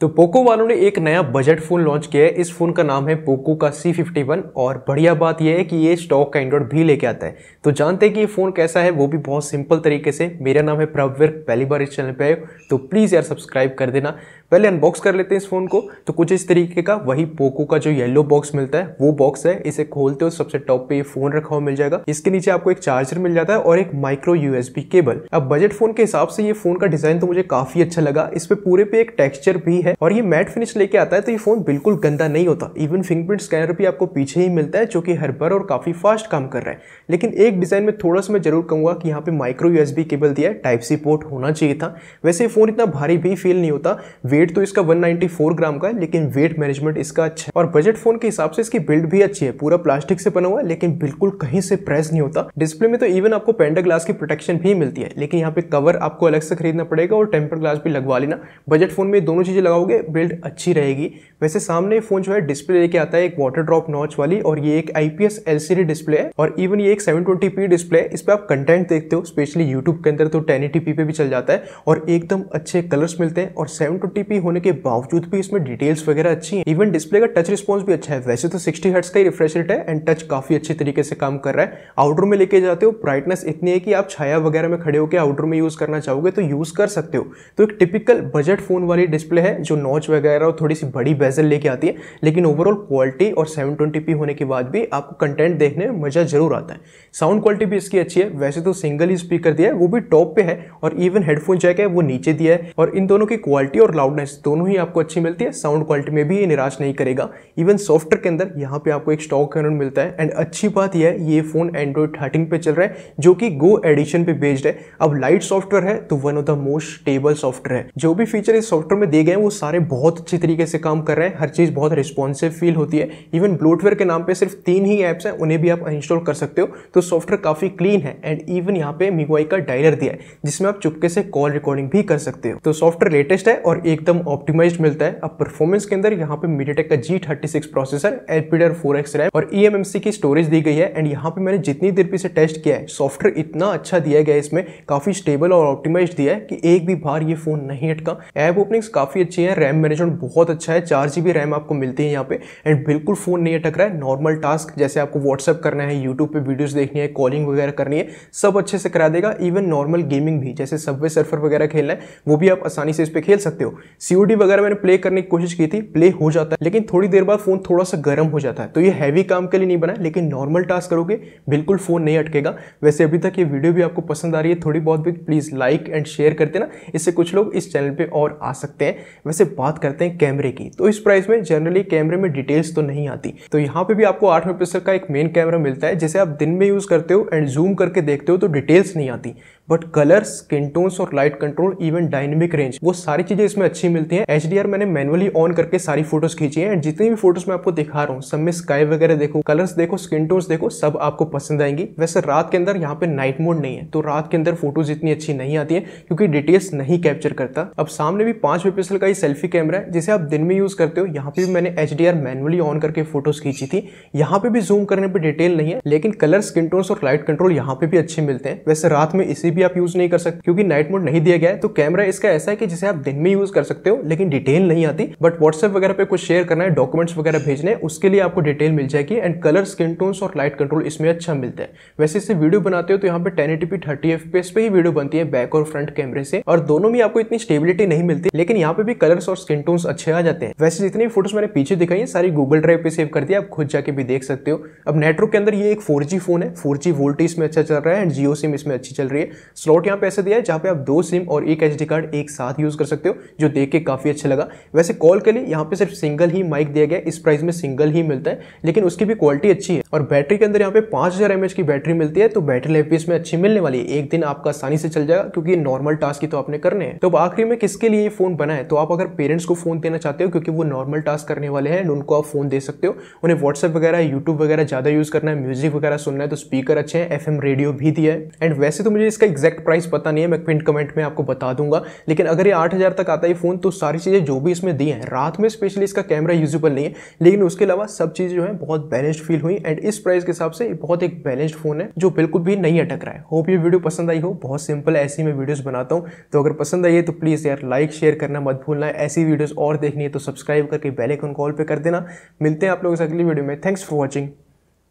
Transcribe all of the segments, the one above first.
तो पोको वालों ने एक नया बजट फ़ोन लॉन्च किया है इस फ़ोन का नाम है पोको का C51 और बढ़िया बात यह है कि ये स्टॉक का एंड्रॉयड भी लेके आता है तो जानते हैं कि ये फ़ोन कैसा है वो भी बहुत सिंपल तरीके से मेरा नाम है प्रभवीर पहली बार इस चैनल पे आए तो प्लीज़ यार सब्सक्राइब कर देना पहले अनबॉक्स कर लेते हैं इस फ़ोन को तो कुछ इस तरीके का वही पोको का जो येलो बॉक्स मिलता है वो बॉक्स है इसे खोलते हो सबसे टॉप पे ये फोन रखा हुआ मिल जाएगा इसके नीचे आपको एक चार्जर मिल जाता है और एक माइक्रो यूएसबी केबल अब बजट फोन के हिसाब से ये फोन का डिजाइन तो मुझे काफी अच्छा लगा इस पे पूरे पे एक टेक्सचर भी है और ये मैट फिनिश लेके आता है तो ये फोन बिल्कुल गंदा नहीं होता इवन फिंगरप्रिंट स्कैनर भी आपको पीछे ही मिलता है जो कि हर बार और काफी फास्ट काम कर रहा है लेकिन एक डिजाइन में थोड़ा सा मैं जरूर कहूंगा कि यहाँ पे माइक्रो यूएसबी केबल दिया है टाइप सी पोर्ट होना चाहिए था वैसे फोन इतना भारी भी फील नहीं होता वेट तो इसका 194 ग्राम का है लेकिन वेट मैनेजमेंट इसका अच्छा है और बजट फोन के हिसाब से इसकी बिल्ड भी अच्छी है पूरा प्लास्टिक से बना हुआ है लेकिन बिल्कुल कहीं से प्रेस नहीं होता डिस्प्ले में तो इवन आपको पेंडर ग्लास की प्रोटेक्शन भी मिलती है लेकिन यहाँ पे कवर आपको अलग से खरीदना पड़ेगा और टेम्पर ग्लास भी लगवा लेना बजट फोन में दोनों चीज़ें लगाओगे बिल्ड अच्छी रहेगी वैसे सामने फोन जो है डिस्प्ले लेके आता है एक वाटर ड्रॉप नॉच वाली और ये एक आईपीएस एलसीडी डिस्प्ले है और इवन ये एक 720p डिस्प्ले है इस पर आप कंटेंट देखते हो स्पेशली यूट्यूब के अंदर तो 1080p पे भी चल जाता है और एकदम अच्छे कलर्स मिलते हैं और 720p 1080p होने के बावजूद भी इसमें डिटेल्स वगैरह अच्छी है इवन डिस्प्ले का टच रिस्पॉन्स भी अच्छा है वैसे तो सिक्सटी हर्ट्स का ही रिफ्रेश रेट है एंड टच काफी अच्छे तरीके से काम कर रहा है आउटडोर में लेके जाते हो ब्राइटनेस इतनी है कि आप छाया वगैरह में खड़े होकर आउटडोर में यूज करना चाहोगे तो यूज कर सकते हो तो एक टिपिकल बजट फोन वाली डिस्प्ले है जो नॉच वगैरह और थोड़ी सी बड़ी बेजल लेके आती है लेकिन ओवरऑल क्वालिटी और 720p होने के बाद भी आपको कंटेंट देखने में मजा जरूर आता है साउंड क्वालिटी भी इसकी अच्छी है वैसे तो सिंगल ही स्पीकर दिया है वो भी टॉप पे है और इवन हेडफोन जैक है वो नीचे दिया है और इन दोनों की क्वालिटी और लाउड sharpness दोनों ही आपको अच्छी मिलती है साउंड क्वालिटी में भी ये निराश नहीं करेगा इवन सॉफ्टवेयर के अंदर यहाँ पे आपको एक स्टॉक एनोड मिलता है एंड अच्छी बात यह है ये फ़ोन एंड्रॉइड थर्टीन पे चल रहा है जो कि गो एडिशन पे बेस्ड है अब लाइट सॉफ्टवेयर है तो one of the most stable software है जो भी फीचर इस सॉफ्टवेयर में दिए गए हैं वो सारे बहुत अच्छी तरीके से काम कर रहे हैं हर चीज़ बहुत रिस्पॉन्सिव फील होती है इवन ब्लोटवेयर के नाम पर सिर्फ तीन ही एप्स हैं उन्हें भी आप इंस्टॉल कर सकते हो तो सॉफ्टवेयर काफ़ी क्लीन है एंड इवन यहाँ पे मिगवाई का डायलर दिया है जिसमें आप चुपके से कॉल रिकॉर्डिंग भी कर सकते हो तो सॉफ्टवेयर लेटेस्ट है और एक एकदम ऑप्टिमाइज्ड मिलता है अब परफॉर्मेंस के अंदर यहाँ पे मीडियाटेक का G thirty six processor LPDDR four X RAM और ई e की स्टोरेज दी गई है एंड यहाँ पे मैंने जितनी देर पे इसे टेस्ट किया है सॉफ्टवेयर इतना अच्छा दिया गया है इसमें काफी स्टेबल और ऑप्टिमाइज दिया है कि एक भी बार ये फोन नहीं अटका ऐप ओपनिंग काफी अच्छी है रैम मैनेजमेंट बहुत अच्छा है चार जीबी रैम आपको मिलती है यहाँ पे एंड बिल्कुल फोन नहीं अटक रहा है नॉर्मल टास्क जैसे आपको व्हाट्सअप करना है यूट्यूब पे वीडियोस देखनी है कॉलिंग वगैरह करनी है सब अच्छे से करा देगा इवन नॉर्मल गेमिंग भी जैसे सबवे सर्फर वगैरह खेलना है वो भी आप आसानी से इस पर खेल सकते हो सीओडी वगैरह मैंने प्ले करने की कोशिश की थी प्ले हो जाता है लेकिन थोड़ी देर बाद फोन थोड़ा सा गर्म हो जाता है तो ये हैवी काम के लिए नहीं बना लेकिन नॉर्मल टास्क करोगे बिल्कुल फोन नहीं अटकेगा वैसे अभी तक ये वीडियो भी आपको पसंद आ रही है थोड़ी बहुत भी प्लीज़ लाइक एंड शेयर करते ना इससे कुछ लोग इस चैनल पर और आ सकते हैं वैसे बात करते हैं कैमरे की तो इस प्राइस में जनरली कैमरे में डिटेल्स तो नहीं आती तो यहाँ पे भी आपको आठ मेगा का एक मेन कैमरा मिलता है जिसे आप दिन में यूज़ करते हो एंड जूम करके देखते हो तो डिटेल्स नहीं आती बट कलर स्किन टोन्स और light control even dynamic range वो सारी चीजें इसमें अच्छी मिलती हैं एच मैंने मैनुअली ऑन करके सारी फोटोज खींची है एंड जितनी भी फोटोज मैं आपको दिखा रहा हूँ सब में स्काई वगैरह देखो कलर्स देखो स्किन टोन्स देखो सब आपको पसंद आएंगी वैसे रात के अंदर यहाँ पे नाइट मोड नहीं है तो रात के अंदर फोटोज इतनी अच्छी नहीं आती है क्योंकि डिटेल्स नहीं कैप्चर करता अब सामने भी पांच मेगापिक्सल का ही सेल्फी कैमरा है जिसे आप दिन में यूज करते हो यहाँ पे भी मैंने एच मैनुअली ऑन करके फोटोज खींची थी यहाँ पे भी जूम करने पर डिटेल नहीं है लेकिन कलर स्किन टोन्स और लाइट कंट्रोल यहाँ पे भी अच्छे मिलते हैं वैसे रात में इसी भी आप यूज नहीं कर सकते क्योंकि नाइट मोड नहीं दिया गया है तो कैमरा इसका ऐसा है कि जिसे आप दिन में यूज कर सकते हो लेकिन डिटेल नहीं आती बट व्हाट्सएप वगैरह पे कुछ शेयर करना है डॉक्यूमेंट्स वगैरह भेजने उसके लिए आपको डिटेल मिल जाएगी एंड कलर स्किन टोन्स और लाइट कंट्रोल इसमें अच्छा मिलता है वैसे इसे वीडियो बनाते हो तो यहाँ पे टेन एटीपी थर्टी एफ पे ही वीडियो बनती है बैक और फ्रंट कैमरे से और दोनों में आपको इतनी स्टेबिलिटी नहीं मिलती लेकिन यहाँ पे भी कलर्स और स्किन टोन्स अच्छे आ जाते हैं वैसे जितनी फोटोज मैंने पीछे दिखाई है सारी गूगल ड्राइव पे सेव कर दिया आप खुद जाके भी देख सकते हो अब नेटवर्क के अंदर ये एक फोर फोन है फोर वोल्टेज में अच्छा चल रहा है एंड जियो सिम इसमें अच्छी चल रही है स्लॉट यहाँ पे ऐसे दिया है जहाँ पे आप दो सिम और एक एच कार्ड एक साथ यूज़ कर सकते हो जो देख के काफ़ी अच्छा लगा वैसे कॉल के लिए यहाँ पे सिर्फ सिंगल ही माइक दिया गया इस प्राइस में सिंगल ही मिलता है लेकिन उसकी भी क्वालिटी अच्छी है और बैटरी के अंदर यहाँ पे पाँच हज़ार की बैटरी मिलती है तो बैटरी लाइफ भी इसमें अच्छी मिलने वाली है एक दिन आपका आसानी से चल जाएगा क्योंकि नॉर्मल टास्क ही तो आपने करने हैं तो आखिरी में किसके लिए ये फोन बना है तो आप अगर पेरेंट्स को फोन देना चाहते हो क्योंकि वो नॉर्मल टास्क करने वाले हैं उनको आप फोन दे सकते हो उन्हें व्हाट्सएप वगैरह यूट्यूब वगैरह ज़्यादा यूज़ करना है म्यूजिक वगैरह सुनना है तो स्पीकर अच्छे हैं एफ रेडियो भी दिया है एंड वैसे तो मुझे इसका एग्जैक्ट प्राइस पता नहीं है मैं पिंट कमेंट में आपको बता दूंगा लेकिन अगर ये आठ हज़ार तक आता है फ़ोन तो सारी चीज़ें जो भी इसमें दी हैं रात में स्पेशली इसका कैमरा यूजेबल नहीं है लेकिन उसके अलावा सब चीज़ें जो है बहुत बैलेंस्ड फील हुई एंड इस प्राइस के हिसाब से बहुत एक बैलेंस्ड फ़ोन है जो बिल्कुल भी नहीं अटक रहा है होप ये वीडियो पसंद आई हो बहुत सिंपल ऐसी मैं वीडियोज़ बनाता हूँ तो अगर पसंद आई है तो प्लीज़ यार लाइक शेयर करना मत भूलना ऐसी वीडियोज़ और देखनी है तो सब्सक्राइब करके बेलाइकन कॉल पर कर देना मिलते हैं आप लोगों से अगली वीडियो में thanks for watching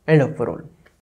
and off for all